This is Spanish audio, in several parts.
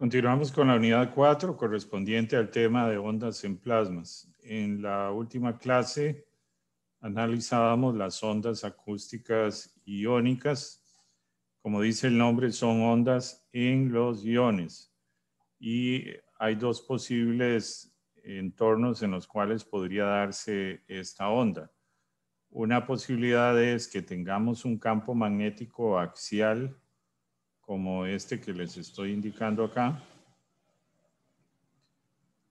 Continuamos con la unidad 4 correspondiente al tema de ondas en plasmas. En la última clase analizábamos las ondas acústicas iónicas. Como dice el nombre, son ondas en los iones. Y hay dos posibles entornos en los cuales podría darse esta onda. Una posibilidad es que tengamos un campo magnético axial como este que les estoy indicando acá.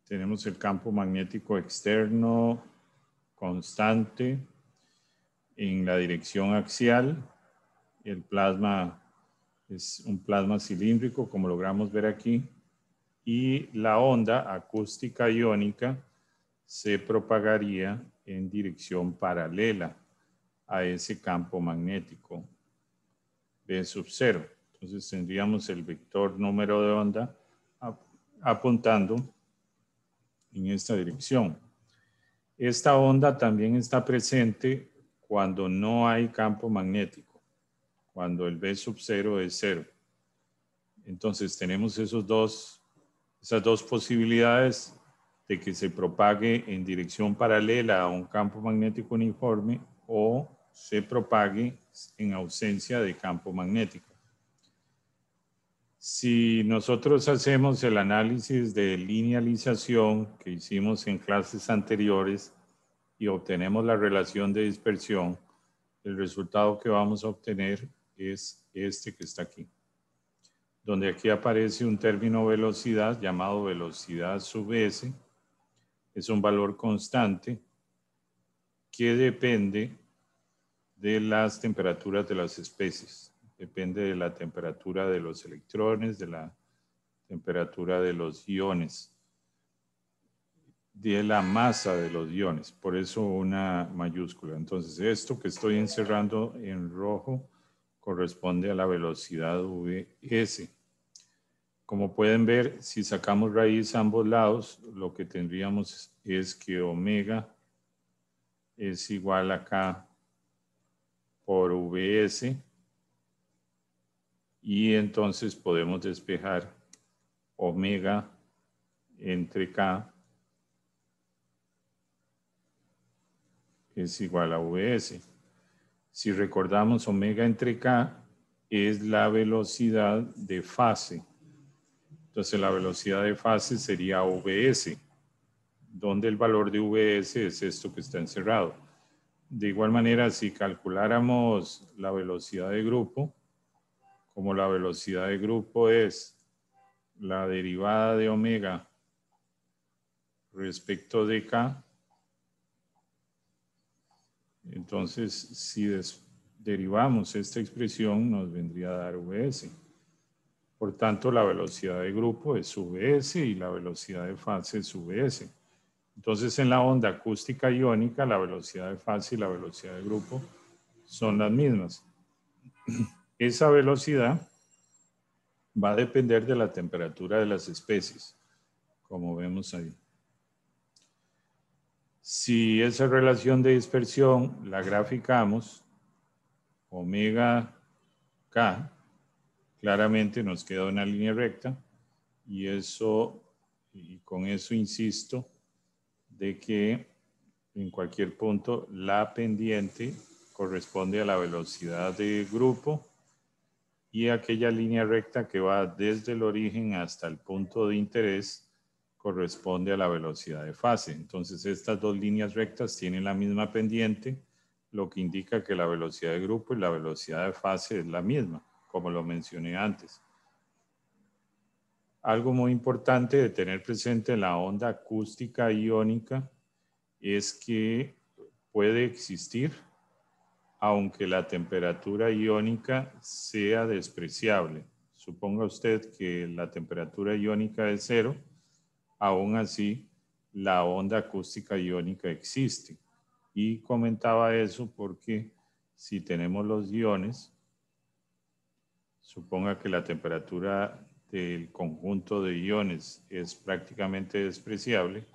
Tenemos el campo magnético externo constante en la dirección axial. El plasma es un plasma cilíndrico, como logramos ver aquí. Y la onda acústica iónica se propagaría en dirección paralela a ese campo magnético B sub 0. Entonces tendríamos el vector número de onda apuntando en esta dirección. Esta onda también está presente cuando no hay campo magnético, cuando el B sub 0 es cero. Entonces tenemos esos dos, esas dos posibilidades de que se propague en dirección paralela a un campo magnético uniforme o se propague en ausencia de campo magnético. Si nosotros hacemos el análisis de linealización que hicimos en clases anteriores y obtenemos la relación de dispersión, el resultado que vamos a obtener es este que está aquí, donde aquí aparece un término velocidad llamado velocidad sub s, es un valor constante que depende de las temperaturas de las especies depende de la temperatura de los electrones, de la temperatura de los iones, de la masa de los iones, por eso una mayúscula. Entonces, esto que estoy encerrando en rojo corresponde a la velocidad Vs. Como pueden ver, si sacamos raíz a ambos lados, lo que tendríamos es que omega es igual acá por Vs y entonces podemos despejar omega entre K es igual a Vs. Si recordamos, omega entre K es la velocidad de fase. Entonces la velocidad de fase sería Vs, donde el valor de Vs es esto que está encerrado. De igual manera, si calculáramos la velocidad de grupo, como la velocidad de grupo es la derivada de omega respecto de k, entonces si derivamos esta expresión nos vendría a dar Vs. Por tanto, la velocidad de grupo es Vs y la velocidad de fase es Vs. Entonces, en la onda acústica iónica, la velocidad de fase y la velocidad de grupo son las mismas. Esa velocidad va a depender de la temperatura de las especies, como vemos ahí. Si esa relación de dispersión la graficamos, omega k, claramente nos queda una línea recta y eso, y con eso insisto, de que en cualquier punto la pendiente corresponde a la velocidad de grupo y aquella línea recta que va desde el origen hasta el punto de interés corresponde a la velocidad de fase. Entonces estas dos líneas rectas tienen la misma pendiente, lo que indica que la velocidad de grupo y la velocidad de fase es la misma, como lo mencioné antes. Algo muy importante de tener presente en la onda acústica iónica es que puede existir aunque la temperatura iónica sea despreciable. Suponga usted que la temperatura iónica es cero, aún así la onda acústica iónica existe. Y comentaba eso porque si tenemos los iones, suponga que la temperatura del conjunto de iones es prácticamente despreciable,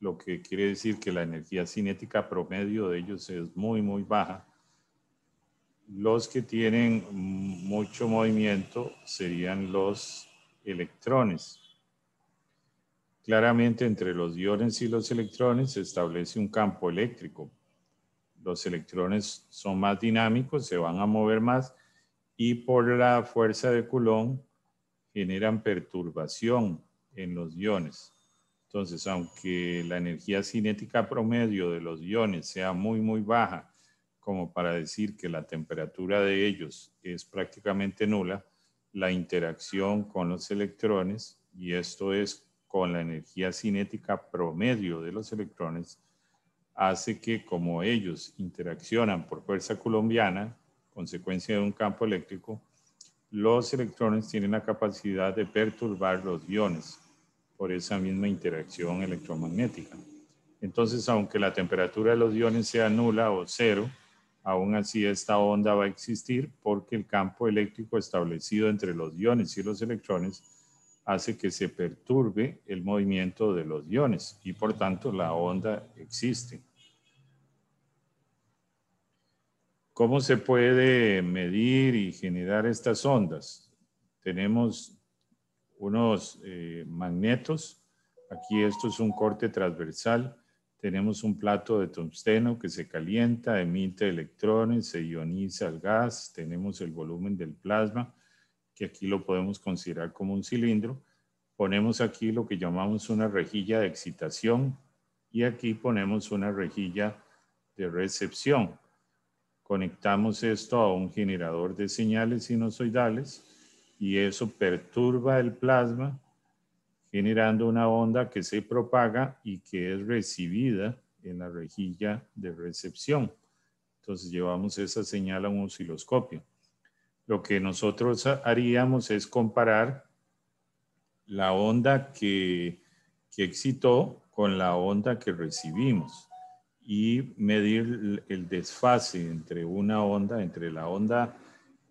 lo que quiere decir que la energía cinética promedio de ellos es muy, muy baja los que tienen mucho movimiento serían los electrones. Claramente entre los iones y los electrones se establece un campo eléctrico. Los electrones son más dinámicos, se van a mover más y por la fuerza de Coulomb generan perturbación en los iones. Entonces, aunque la energía cinética promedio de los iones sea muy, muy baja como para decir que la temperatura de ellos es prácticamente nula, la interacción con los electrones, y esto es con la energía cinética promedio de los electrones, hace que como ellos interaccionan por fuerza colombiana, consecuencia de un campo eléctrico, los electrones tienen la capacidad de perturbar los iones por esa misma interacción electromagnética. Entonces, aunque la temperatura de los iones sea nula o cero, aún así esta onda va a existir porque el campo eléctrico establecido entre los iones y los electrones hace que se perturbe el movimiento de los iones y por tanto la onda existe. ¿Cómo se puede medir y generar estas ondas? Tenemos unos eh, magnetos. Aquí esto es un corte transversal tenemos un plato de tungsteno que se calienta, emite electrones, se ioniza el gas, tenemos el volumen del plasma, que aquí lo podemos considerar como un cilindro. Ponemos aquí lo que llamamos una rejilla de excitación y aquí ponemos una rejilla de recepción. Conectamos esto a un generador de señales sinusoidales y eso perturba el plasma generando una onda que se propaga y que es recibida en la rejilla de recepción. Entonces llevamos esa señal a un osciloscopio. Lo que nosotros haríamos es comparar la onda que, que excitó con la onda que recibimos y medir el desfase entre una onda, entre la onda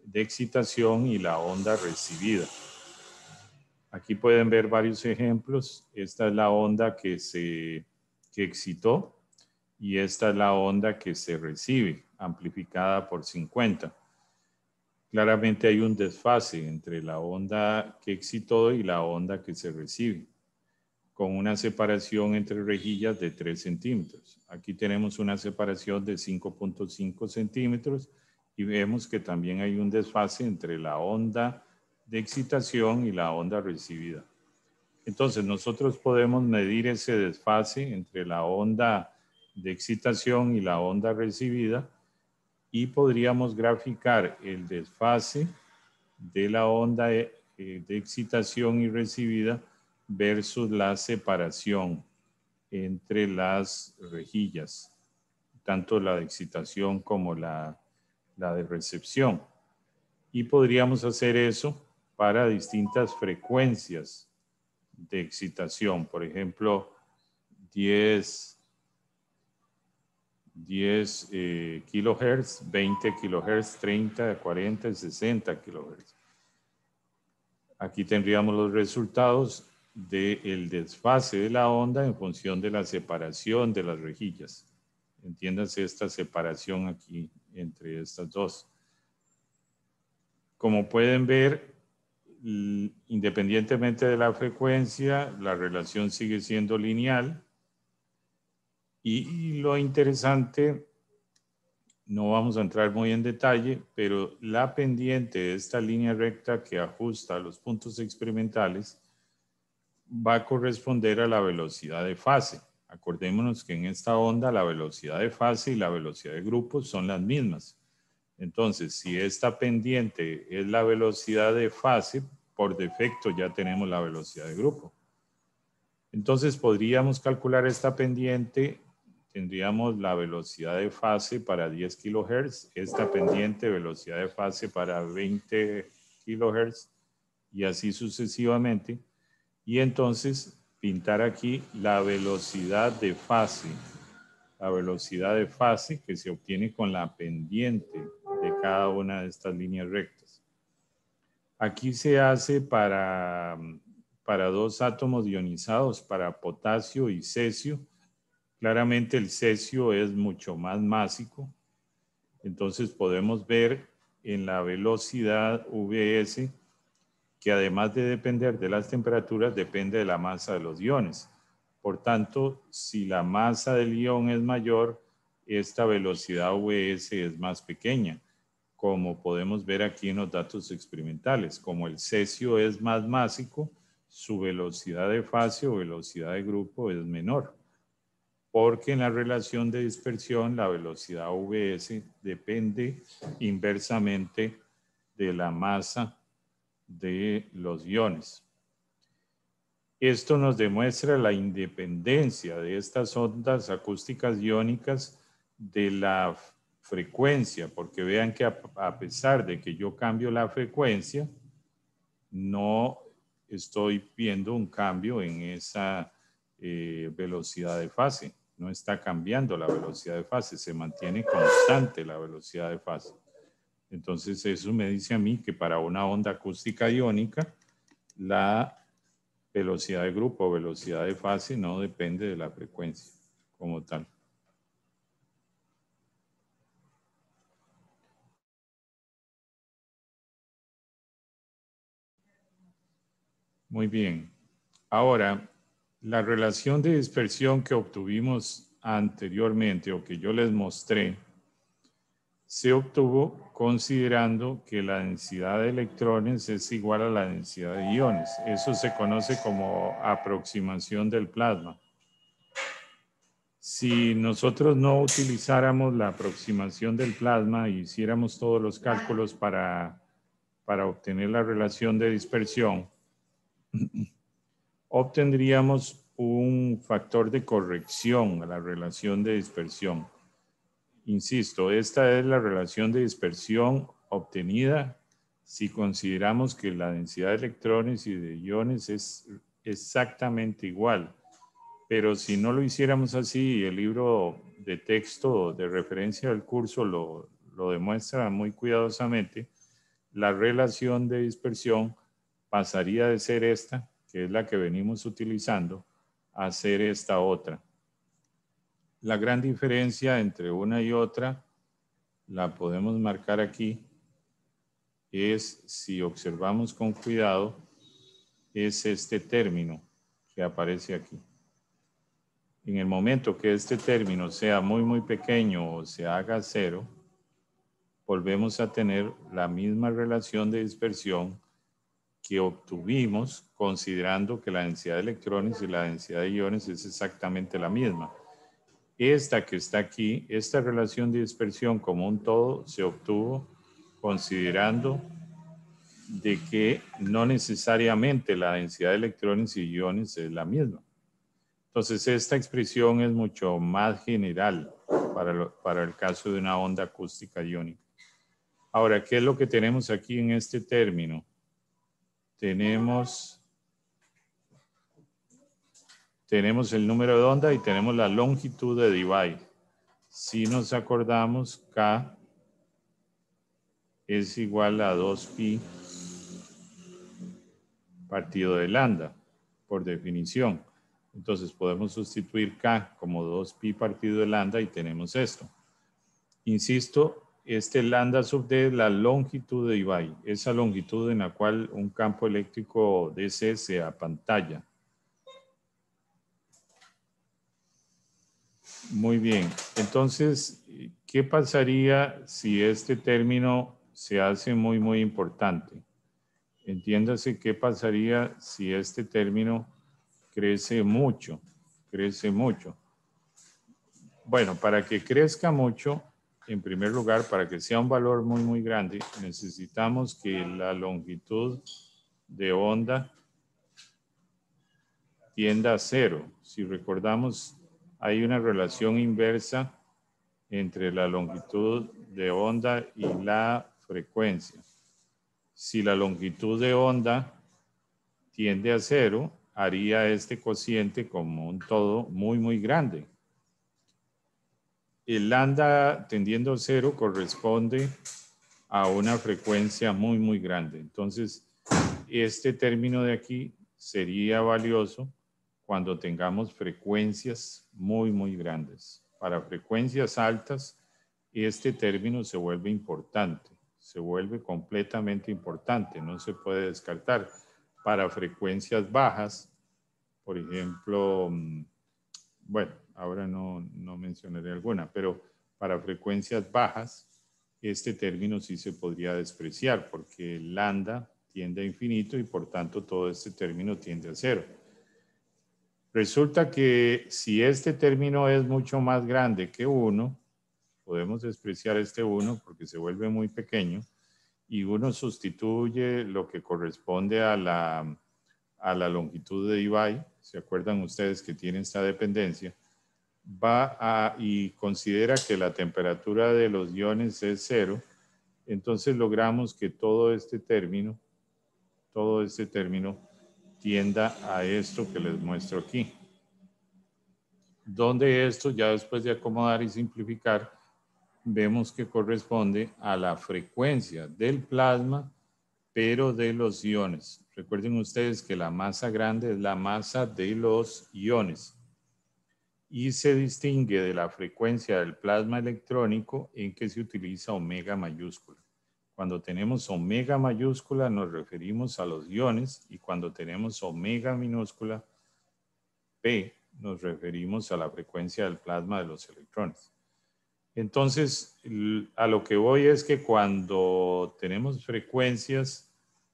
de excitación y la onda recibida. Aquí pueden ver varios ejemplos. Esta es la onda que se que excitó y esta es la onda que se recibe, amplificada por 50. Claramente hay un desfase entre la onda que excitó y la onda que se recibe, con una separación entre rejillas de 3 centímetros. Aquí tenemos una separación de 5.5 centímetros y vemos que también hay un desfase entre la onda de excitación y la onda recibida. Entonces, nosotros podemos medir ese desfase entre la onda de excitación y la onda recibida y podríamos graficar el desfase de la onda eh, de, excitación y recibida versus la separación entre las rejillas, tanto la de excitación como la, la de recepción. Y podríamos hacer eso para distintas frecuencias de excitación. Por ejemplo, 10, 10 eh, kilohertz, 20 kilohertz, 30, 40 y 60 kilohertz. Aquí tendríamos los resultados del desfase de la onda en función de la separación de las rejillas. Entiéndase esta separación aquí entre estas dos. Como pueden ver, independientemente de la frecuencia, la relación sigue siendo lineal. Y lo interesante, no vamos a entrar muy en detalle, pero la pendiente de esta línea recta que ajusta a los puntos experimentales va a corresponder a la velocidad de fase. Acordémonos que en esta onda la velocidad de fase y la velocidad de grupo son las mismas. Entonces, si esta pendiente es la velocidad de fase, por defecto ya tenemos la velocidad de grupo. Entonces podríamos calcular esta pendiente, tendríamos la velocidad de fase para 10 kilohertz. esta pendiente, velocidad de fase para 20 kilohertz. y así sucesivamente. Y entonces pintar aquí la velocidad de fase, la velocidad de fase que se obtiene con la pendiente de cada una de estas líneas rectas. Aquí se hace para, para dos átomos ionizados, para potasio y cesio. Claramente el cesio es mucho más másico. Entonces podemos ver en la velocidad VS que además de depender de las temperaturas, depende de la masa de los iones. Por tanto, si la masa del ion es mayor, esta velocidad VS es más pequeña como podemos ver aquí en los datos experimentales. Como el cesio es más másico, su velocidad de fase o velocidad de grupo es menor, porque en la relación de dispersión la velocidad Vs depende inversamente de la masa de los iones. Esto nos demuestra la independencia de estas ondas acústicas iónicas de la frecuencia, porque vean que a, pesar de que yo cambio la frecuencia, no estoy viendo un cambio en esa eh, velocidad de fase. No está cambiando la velocidad de fase, se mantiene constante la velocidad de fase. Entonces eso me dice a mí que para una onda acústica iónica, la velocidad de grupo o velocidad de fase no depende de la frecuencia como tal. Muy bien. Ahora, la relación de dispersión que obtuvimos anteriormente o que yo les mostré, se obtuvo considerando que la densidad de electrones es igual a la densidad de iones. Eso se conoce como aproximación del plasma. Si nosotros no utilizáramos la aproximación del plasma y e hiciéramos todos los cálculos para, para obtener la relación de dispersión, obtendríamos un factor de corrección a la relación de dispersión. Insisto, esta es la relación de dispersión obtenida si consideramos que la densidad de electrones y de iones es exactamente igual. Pero si no lo hiciéramos así, el libro de texto de referencia del curso lo demuestra muy cuidadosamente, la relación de dispersión pasaría de ser esta, que es la que venimos utilizando, a ser esta otra. La gran diferencia entre una y otra la podemos marcar aquí, es si observamos con cuidado, es este término que aparece aquí. En el momento que este término sea muy, muy pequeño o se haga cero, volvemos a tener la misma relación de dispersión que obtuvimos considerando que la densidad de electrones y la densidad de iones es exactamente la misma. Esta que está aquí, esta relación de dispersión como un todo se obtuvo considerando de que no necesariamente la densidad de electrones y iones es la misma. Entonces esta expresión es mucho más general para, para el caso de una onda acústica iónica. Ahora, ¿qué es lo que tenemos aquí en este término? tenemos, el número de onda y tenemos la longitud de divide. Si nos acordamos, K es igual a 2pi partido de lambda, por definición. Entonces podemos sustituir K como 2pi partido de lambda y tenemos esto. Insisto, este lambda sub D la longitud de Ibai, esa longitud en la cual un campo eléctrico DC se apantalla. Muy bien, entonces, ¿qué pasaría si este término se hace muy, muy importante? Entiéndase qué pasaría si este término crece mucho, crece mucho. Bueno, para que crezca mucho, en primer lugar, para que sea un valor muy, muy grande, necesitamos que la longitud de onda tienda a cero. Si recordamos, hay una relación inversa entre la longitud de onda y la frecuencia. Si la longitud de onda tiende a cero, haría este cociente como un todo muy, muy grande el lambda tendiendo cero corresponde a una frecuencia muy, muy grande. Entonces, este término de aquí sería valioso cuando tengamos frecuencias muy, muy grandes. Para frecuencias altas, este término se vuelve importante, se vuelve completamente importante, no se puede descartar. Para frecuencias bajas, por ejemplo, mm, bueno, ahora no, no mencionaré alguna, pero para frecuencias bajas, este término sí se podría despreciar porque lambda tiende a infinito y por tanto todo este término tiende a cero. Resulta que si este término es mucho más grande que 1, podemos despreciar este 1 porque se vuelve muy pequeño y uno sustituye lo que corresponde a la, a la longitud de Ibai. ¿Se acuerdan ustedes que tiene esta dependencia? va a, y considera que la temperatura de los iones es cero, entonces logramos que todo este término, todo este término tienda a esto que les muestro aquí. Donde esto, ya después de acomodar y simplificar, vemos que corresponde a la frecuencia del plasma, pero de los iones. Recuerden ustedes que la masa grande es la masa de los iones y se distingue de la frecuencia del plasma electrónico en que se utiliza omega mayúscula. Cuando tenemos omega mayúscula nos referimos a los iones y cuando tenemos omega minúscula P nos referimos a la frecuencia del plasma de los electrones. Entonces, a lo que voy es que cuando tenemos frecuencias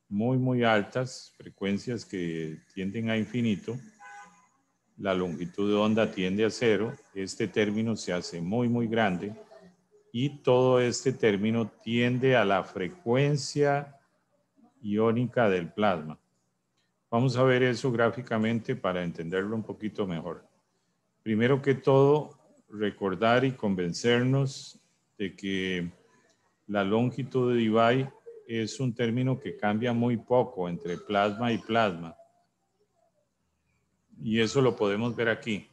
muy, muy altas, frecuencias que tienden a infinito, la longitud de onda tiende a cero, este término se hace muy, muy grande y todo este término tiende a la frecuencia iónica del plasma. Vamos a ver eso gráficamente para entenderlo un poquito mejor. Primero que todo, recordar y convencernos de que la longitud de Debye es un término que cambia muy poco entre plasma y plasma y eso lo podemos ver aquí.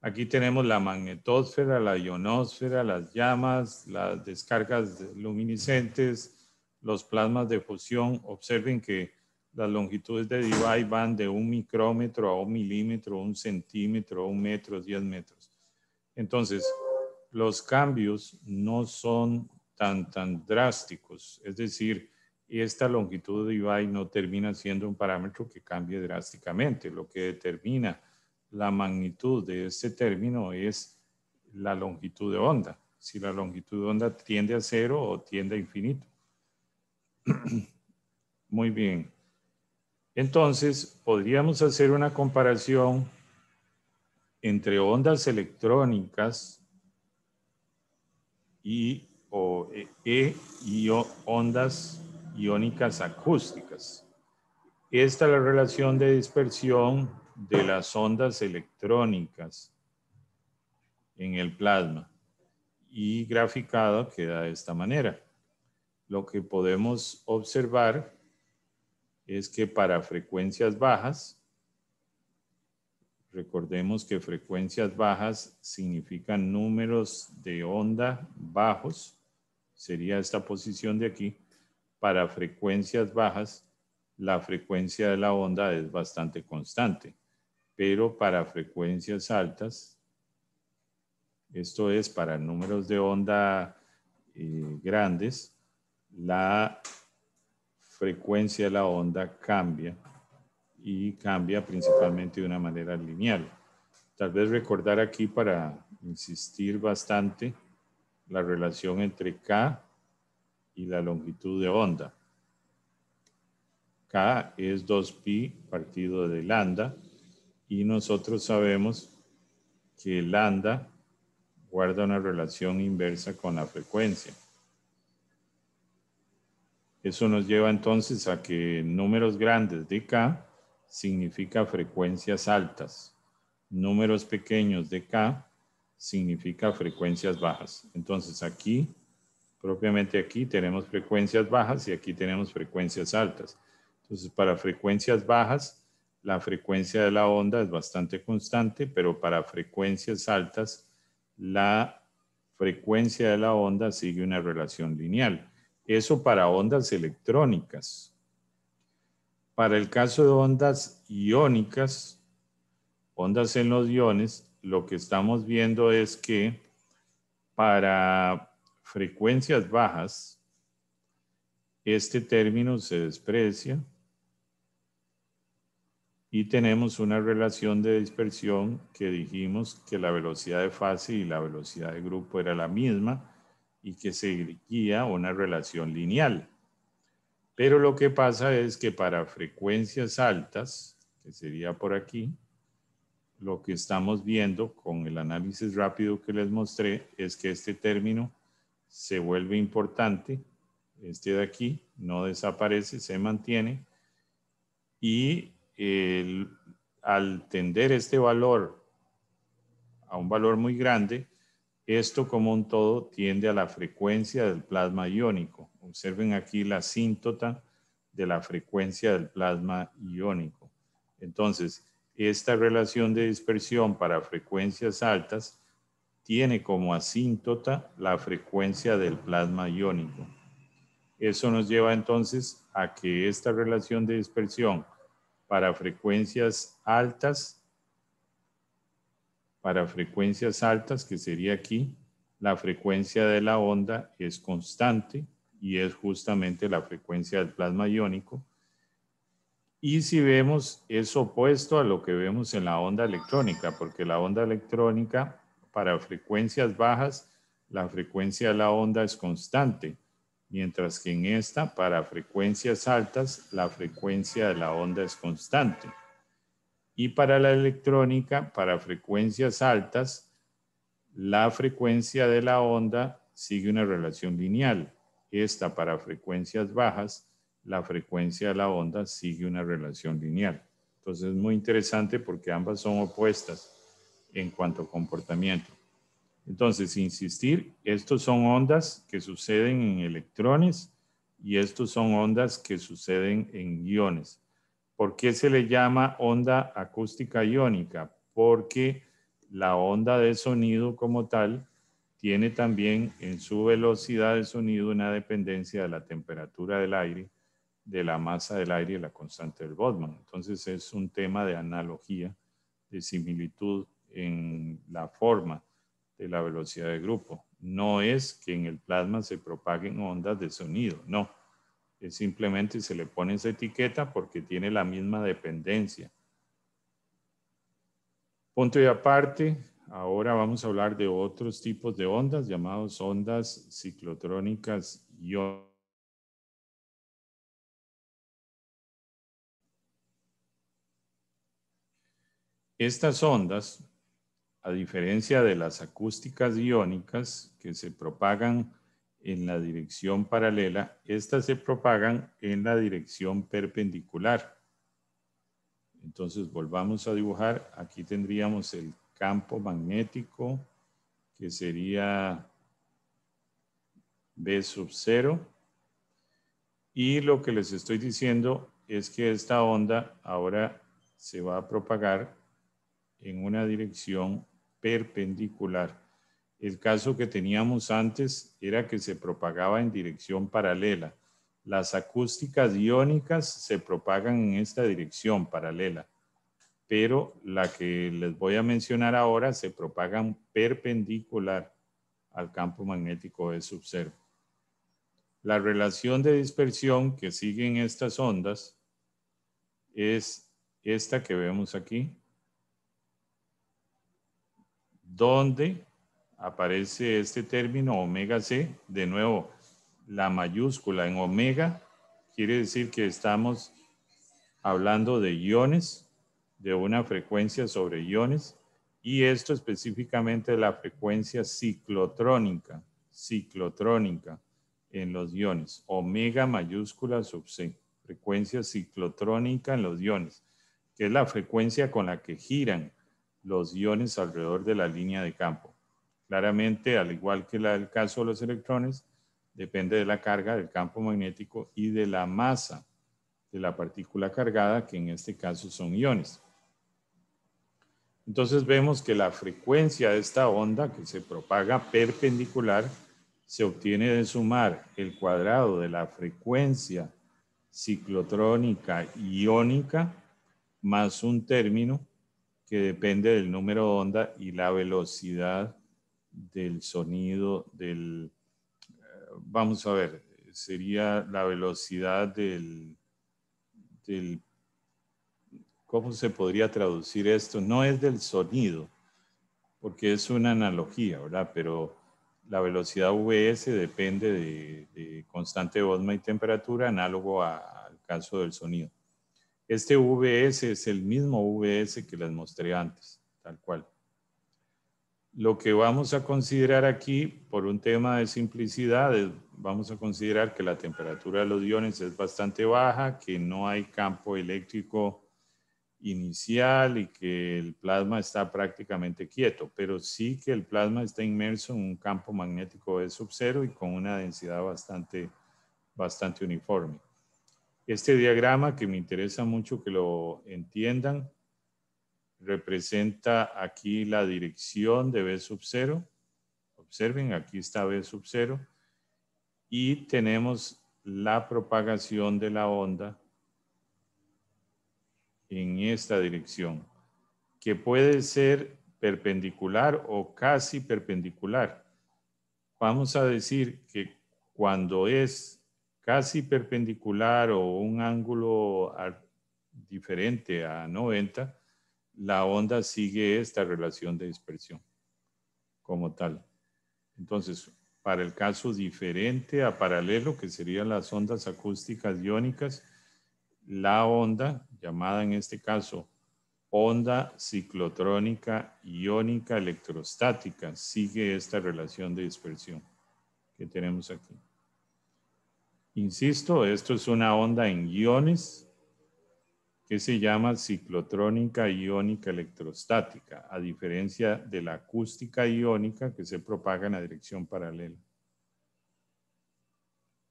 Aquí tenemos la magnetosfera, la ionosfera, las llamas, las descargas luminiscentes, los plasmas de fusión. Observen que las longitudes de Debye van de un micrómetro a un milímetro, un centímetro, un metro, diez metros. Entonces, los cambios no son tan, tan drásticos. Es decir, esta longitud de Ibai no termina siendo un parámetro que cambie drásticamente. Lo que determina la magnitud de este término es la longitud de onda. Si la longitud de onda tiende a cero o tiende a infinito. Muy bien. Entonces, podríamos hacer una comparación entre ondas electrónicas y e, e, y ondas iónicas acústicas. Esta es la relación de dispersión de las ondas electrónicas en el plasma y graficado queda de esta manera. Lo que podemos observar es que para frecuencias bajas, recordemos que frecuencias bajas significan números de onda bajos, sería esta posición de aquí, para frecuencias bajas, la frecuencia de la onda es bastante constante, pero para frecuencias altas, esto es para números de onda eh, grandes, la frecuencia de la onda cambia y cambia principalmente de una manera lineal. Tal vez recordar aquí para insistir bastante la relación entre K y la longitud de onda. K es 2pi partido de lambda y nosotros sabemos que lambda guarda una relación inversa con la frecuencia. Eso nos lleva entonces a que números grandes de K significa frecuencias altas. Números pequeños de K significa frecuencias bajas. Entonces aquí Propiamente aquí tenemos frecuencias bajas y aquí tenemos frecuencias altas. Entonces, para frecuencias bajas, la frecuencia de la onda es bastante constante, pero para frecuencias altas, la frecuencia de la onda sigue una relación lineal. Eso para ondas electrónicas. Para el caso de ondas iónicas, ondas en los iones, lo que estamos viendo es que para frecuencias bajas, este término se desprecia y tenemos una relación de dispersión que dijimos que la velocidad de fase y la velocidad de grupo era la misma y que seguía una relación lineal. Pero lo que pasa es que para frecuencias altas, que sería por aquí, lo que estamos viendo con el análisis rápido que les mostré es que este término se vuelve importante, este de aquí no desaparece, se mantiene y al tender este valor a un valor muy grande, esto como un todo tiende a la frecuencia del plasma iónico. Observen aquí la síntota de la frecuencia del plasma iónico. Entonces, esta relación de dispersión para frecuencias altas tiene como asíntota la frecuencia del plasma iónico. Eso nos lleva entonces a que esta relación de dispersión para frecuencias altas, para frecuencias altas, que sería aquí, la frecuencia de la onda es constante y es justamente la frecuencia del plasma iónico. Y si vemos, es opuesto a lo que vemos en la onda electrónica, porque la onda electrónica para frecuencias bajas, la frecuencia de la onda es constante, mientras que en esta, para frecuencias altas, la frecuencia de la onda es constante. Y para la electrónica, para frecuencias altas, la frecuencia de la onda sigue una relación lineal. Esta para frecuencias bajas, la frecuencia de la onda sigue una relación lineal. Entonces es muy interesante porque ambas son opuestas en cuanto a comportamiento. Entonces, insistir, estos son ondas que suceden en electrones y estos son ondas que suceden en iones. ¿Por qué se le llama onda acústica iónica? Porque la onda de sonido como tal tiene también en su velocidad de sonido una dependencia de la temperatura del aire, de la masa del aire y la constante del Bodman. Entonces es un tema de analogía, de similitud en la forma de la velocidad de grupo. No es que en el plasma se propaguen ondas de sonido, no. Es simplemente se le pone esa etiqueta porque tiene la misma dependencia. Punto y aparte, ahora vamos a hablar de otros tipos de ondas llamados ondas ciclotrónicas y Estas ondas a diferencia de las acústicas iónicas que se propagan en la dirección paralela, estas se propagan en la dirección perpendicular. Entonces volvamos a dibujar, aquí tendríamos el campo magnético que sería B sub 0 y lo que les estoy diciendo es que esta onda ahora se va a propagar en una dirección perpendicular. El caso que teníamos antes era que se propagaba en dirección paralela. Las acústicas iónicas se propagan en esta dirección paralela, pero la que les voy a mencionar ahora se propagan perpendicular al campo magnético de subservo La relación de dispersión que siguen estas ondas es esta que vemos aquí donde aparece este término omega C. De nuevo, la mayúscula en omega quiere decir que estamos hablando de iones, de una frecuencia sobre iones, y esto específicamente la frecuencia ciclotrónica, ciclotrónica en los iones, omega mayúscula sub C, frecuencia ciclotrónica en los iones, que es la frecuencia con la que giran los iones alrededor de la línea de campo. Claramente, al igual que el del caso de los electrones, depende de la carga del campo magnético y de la masa de la partícula cargada, que en este caso son iones. Entonces vemos que la frecuencia de esta onda que se propaga perpendicular se obtiene de sumar el cuadrado de la frecuencia ciclotrónica iónica más un término que depende del número de onda y la velocidad del sonido del... Eh, vamos a ver, sería la velocidad del, ¿Cómo se podría traducir esto? No es del sonido, porque es una analogía, ¿verdad? Pero la velocidad VS depende de, constante de y temperatura, análogo al caso del sonido. Este VS es el mismo VS que les mostré antes, tal cual. Lo que vamos a considerar aquí, por un tema de simplicidad, vamos a considerar que la temperatura de los iones es bastante baja, que no hay campo eléctrico inicial y que el plasma está prácticamente quieto, pero sí que el plasma está inmerso en un campo magnético de subcero y con una densidad bastante, bastante uniforme. Este diagrama que me interesa mucho que lo entiendan representa aquí la dirección de B sub cero. Observen, aquí está B sub 0. Y tenemos la propagación de la onda en esta dirección, que puede ser perpendicular o casi perpendicular. Vamos a decir que cuando es casi perpendicular o un ángulo diferente a 90, la onda sigue esta relación de dispersión como tal. Entonces, para el caso diferente a paralelo, que serían las ondas acústicas iónicas, la onda, llamada en este caso onda ciclotrónica iónica electrostática, sigue esta relación de dispersión que tenemos aquí. Insisto, esto es una onda en iones que se llama ciclotrónica iónica electrostática, a diferencia de la acústica iónica que se propaga en la dirección paralela.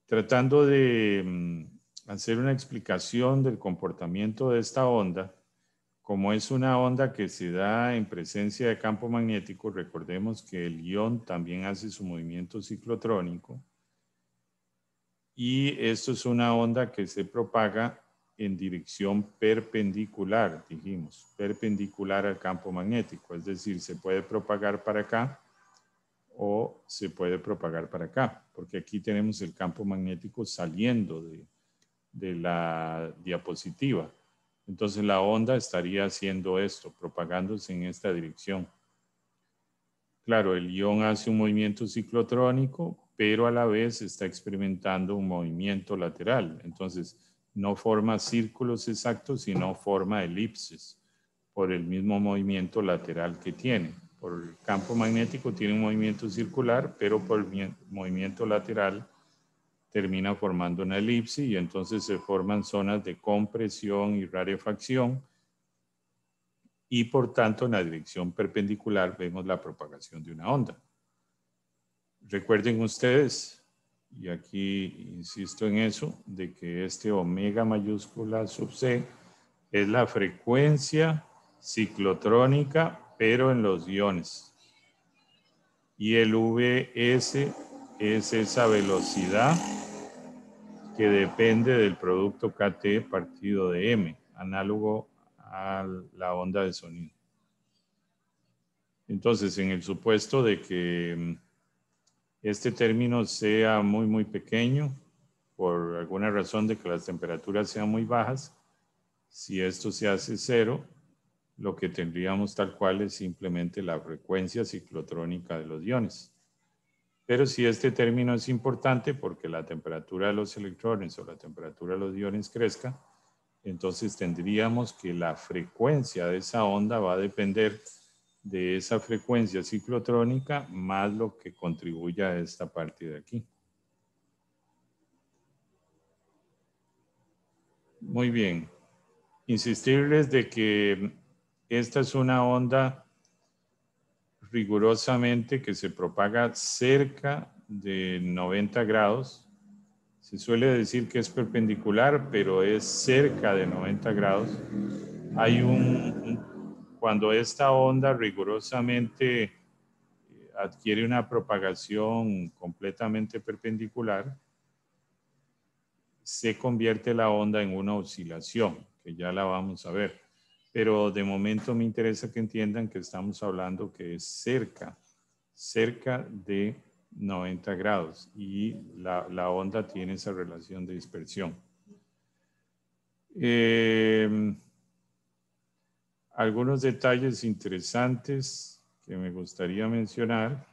Tratando de mm, hacer una explicación del comportamiento de esta onda, como es una onda que se da en presencia de campo magnético, recordemos que el ion también hace su movimiento ciclotrónico y esto es una onda que se propaga en dirección perpendicular, dijimos, perpendicular al campo magnético, es decir, se puede propagar para acá o se puede propagar para acá, porque aquí tenemos el campo magnético saliendo de, la diapositiva. Entonces la onda estaría haciendo esto, propagándose en esta dirección. Claro, el ion hace un movimiento ciclotrónico, pero a la vez está experimentando un movimiento lateral. Entonces, no forma círculos exactos, sino forma elipses por el mismo movimiento lateral que tiene. Por el campo magnético tiene un movimiento circular, pero por el movimiento lateral termina formando una elipse y entonces se forman zonas de compresión y rarefacción y por tanto en la dirección perpendicular vemos la propagación de una onda. Recuerden ustedes, y aquí insisto en eso, de que este omega mayúscula sub C es la frecuencia ciclotrónica, pero en los iones. Y el VS es esa velocidad que depende del producto KT partido de M, análogo a la onda de sonido. Entonces, en el supuesto de que mm, este término sea muy, muy pequeño por alguna razón de que las temperaturas sean muy bajas. Si esto se hace cero, lo que tendríamos tal cual es simplemente la frecuencia ciclotrónica de los iones. Pero si este término es importante porque la temperatura de los electrones o la temperatura de los iones crezca, entonces tendríamos que la frecuencia de esa onda va a depender de esa frecuencia ciclotrónica más lo que contribuye a esta parte de aquí. Muy bien. Insistirles de que esta es una onda rigurosamente que se propaga cerca de 90 grados. Se suele decir que es perpendicular, pero es cerca de 90 grados. Hay un cuando esta onda rigurosamente eh, adquiere una propagación completamente perpendicular, se convierte la onda en una oscilación, que ya la vamos a ver. Pero de momento me interesa que entiendan que estamos hablando que es cerca, cerca de 90 grados y la, onda tiene esa relación de dispersión. Eh, algunos detalles interesantes que me gustaría mencionar.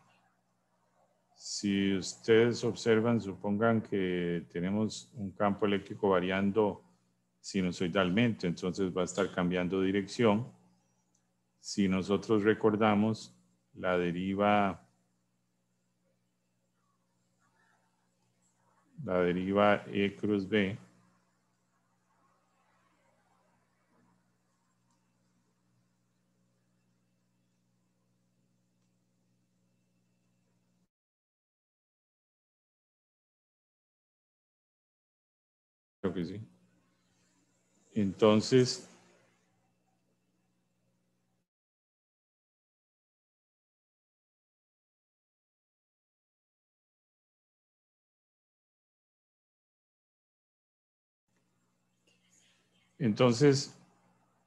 Si ustedes observan, supongan que tenemos un campo eléctrico variando sinusoidalmente, entonces va a estar cambiando dirección. Si nosotros recordamos, la deriva la deriva E cruz B Creo que sí. Entonces,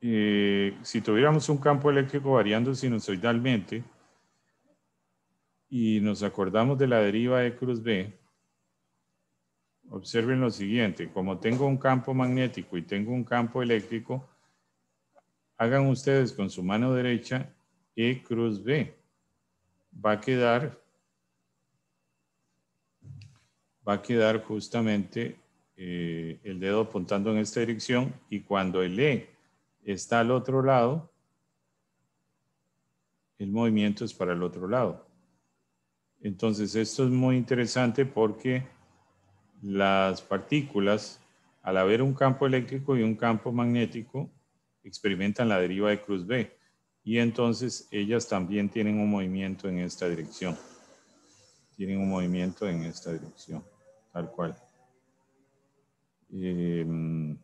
eh, si tuviéramos un campo eléctrico variando sinusoidalmente y nos acordamos de la deriva de cruz B, observen lo siguiente, como tengo un campo magnético y tengo un campo eléctrico, hagan ustedes con su mano derecha E cruz B. Va a quedar, va a quedar justamente eh, el dedo apuntando en esta dirección y cuando el E está al otro lado, el movimiento es para el otro lado. Entonces esto es muy interesante porque las partículas, al haber un campo eléctrico y un campo magnético, experimentan la deriva de cruz B y entonces ellas también tienen un movimiento en esta dirección. Tienen un movimiento en esta dirección, tal cual. Em,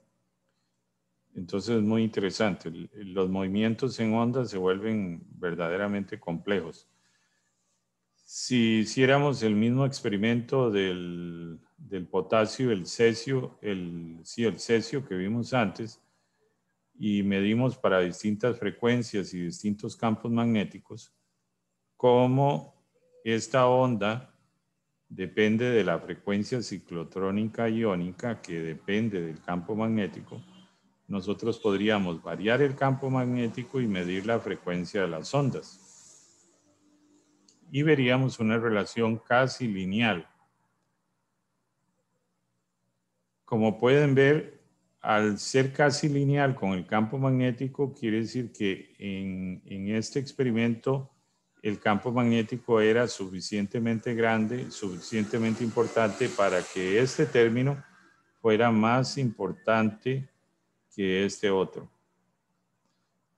entonces es muy interesante. Los movimientos en onda se vuelven verdaderamente complejos si hiciéramos el mismo experimento del, potasio, el cesio, el, sí, el cesio que vimos antes, y medimos para distintas frecuencias y distintos campos magnéticos, como esta onda depende de la frecuencia ciclotrónica iónica que depende del campo magnético, nosotros podríamos variar el campo magnético y medir la frecuencia de las ondas y veríamos una relación casi lineal. Como pueden ver, al ser casi lineal con el campo magnético, quiere decir que en, en, este experimento el campo magnético era suficientemente grande, suficientemente importante para que este término fuera más importante que este otro.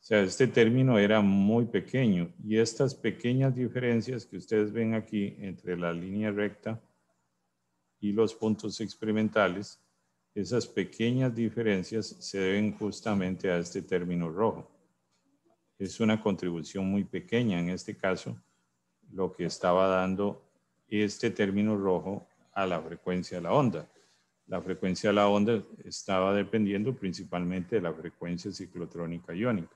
O sea, este término era muy pequeño y estas pequeñas diferencias que ustedes ven aquí entre la línea recta y los puntos experimentales, esas pequeñas diferencias se deben justamente a este término rojo. Es una contribución muy pequeña en este caso, lo que estaba dando este término rojo a la frecuencia de la onda. La frecuencia de la onda estaba dependiendo principalmente de la frecuencia ciclotrónica iónica.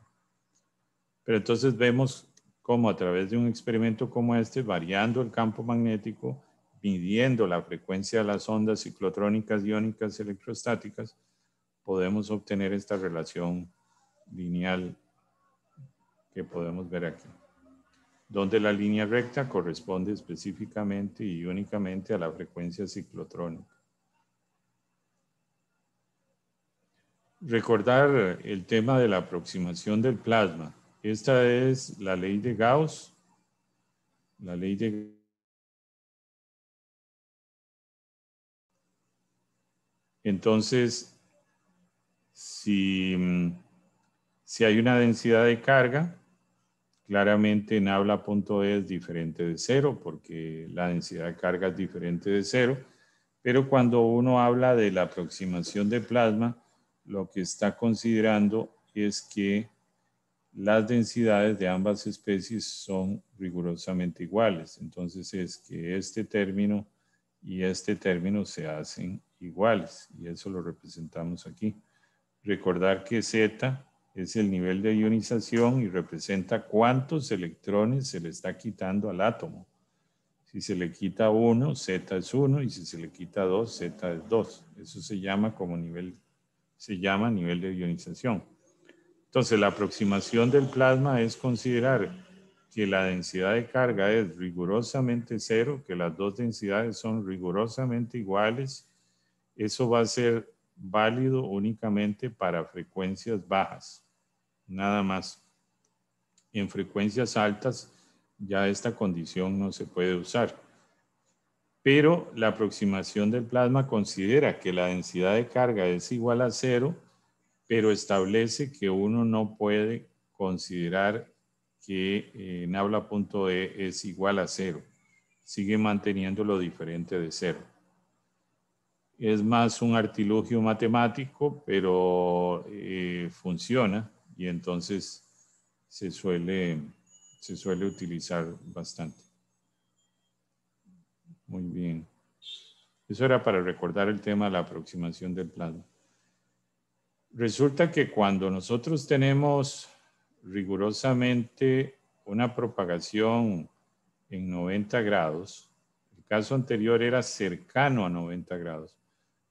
Pero entonces vemos cómo a través de un experimento como este, variando el campo magnético, midiendo la frecuencia de las ondas ciclotrónicas, iónicas, electrostáticas, podemos obtener esta relación lineal que podemos ver aquí, donde la línea recta corresponde específicamente y únicamente a la frecuencia ciclotrónica. Recordar el tema de la aproximación del plasma esta es la ley de Gauss, la ley de Entonces, si, si hay una densidad de carga, claramente en habla.e es diferente de cero, porque la densidad de carga es diferente de cero, pero cuando uno habla de la aproximación de plasma, lo que está considerando es que las densidades de ambas especies son rigurosamente iguales. Entonces es que este término y este término se hacen iguales y eso lo representamos aquí. Recordar que Z es el nivel de ionización y representa cuántos electrones se le está quitando al átomo. Si se le quita uno, Z es uno y si se le quita dos, Z es dos. Eso se llama como nivel, se llama nivel de ionización. Entonces, la aproximación del plasma es considerar que la densidad de carga es rigurosamente cero, que las dos densidades son rigurosamente iguales. Eso va a ser válido únicamente para frecuencias bajas, nada más. En frecuencias altas ya esta condición no se puede usar. Pero la aproximación del plasma considera que la densidad de carga es igual a cero pero establece que uno no puede considerar que eh, en e es igual a cero. Sigue manteniendo lo diferente de cero. Es más un artilugio matemático, pero eh, funciona y entonces se suele, utilizar bastante. Muy bien. Eso era para recordar el tema de la aproximación del plano resulta que cuando nosotros tenemos rigurosamente una propagación en 90 grados, el caso anterior era cercano a 90 grados,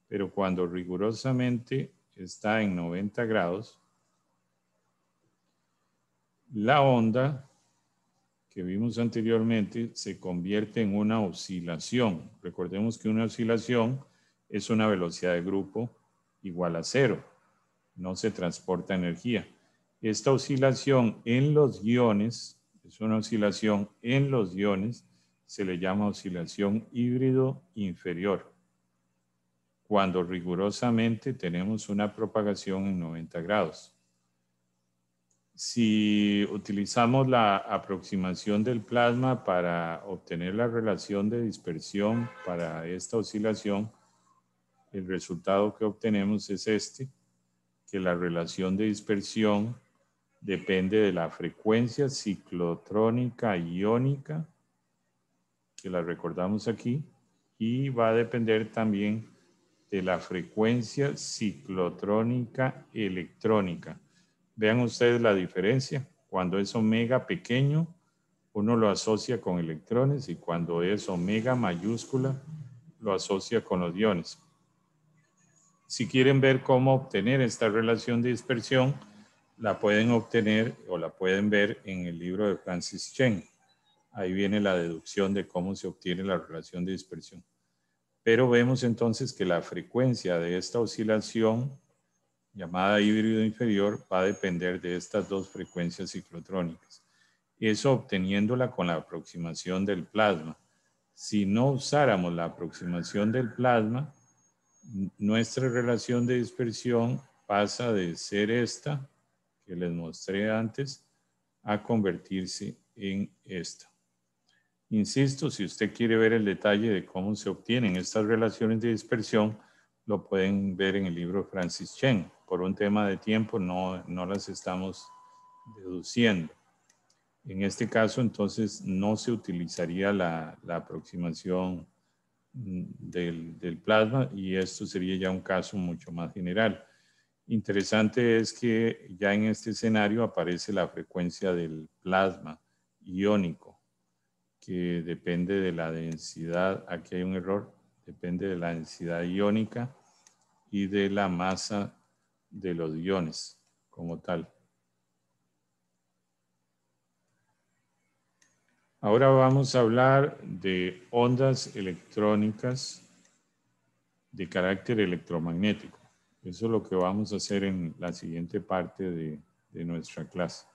pero cuando rigurosamente está en 90 grados, la onda que vimos anteriormente se convierte en una oscilación. Recordemos que una oscilación es una velocidad de grupo igual a cero no se transporta energía. Esta oscilación en los iones, es una oscilación en los iones, se le llama oscilación híbrido inferior, cuando rigurosamente tenemos una propagación en 90 grados. Si utilizamos la aproximación del plasma para obtener la relación de dispersión para esta oscilación, el resultado que obtenemos es este, que la relación de dispersión depende de la frecuencia ciclotrónica iónica, que la recordamos aquí, y va a depender también de la frecuencia ciclotrónica electrónica. Vean ustedes la diferencia. Cuando es omega pequeño, uno lo asocia con electrones y cuando es omega mayúscula, lo asocia con los iones. Si quieren ver cómo obtener esta relación de dispersión, la pueden obtener o la pueden ver en el libro de Francis Chen. Ahí viene la deducción de cómo se obtiene la relación de dispersión. Pero vemos entonces que la frecuencia de esta oscilación llamada híbrido inferior va a depender de estas dos frecuencias ciclotrónicas. Eso obteniéndola con la aproximación del plasma. Si no usáramos la aproximación del plasma, nuestra relación de dispersión pasa de ser esta, que les mostré antes, a convertirse en esta. Insisto, si usted quiere ver el detalle de cómo se obtienen estas relaciones de dispersión, lo pueden ver en el libro Francis Chen. Por un tema de tiempo no, no las estamos deduciendo. En este caso, entonces, no se utilizaría la, la aproximación Mm, del, plasma y esto sería ya un caso mucho más general. Interesante es que ya en este escenario aparece la frecuencia del plasma iónico, que depende de la densidad, aquí hay un error, depende de la densidad iónica y de la masa de los iones como tal. Ahora vamos a hablar de ondas electrónicas de carácter electromagnético. Eso es lo que vamos a hacer en la siguiente parte de, nuestra clase.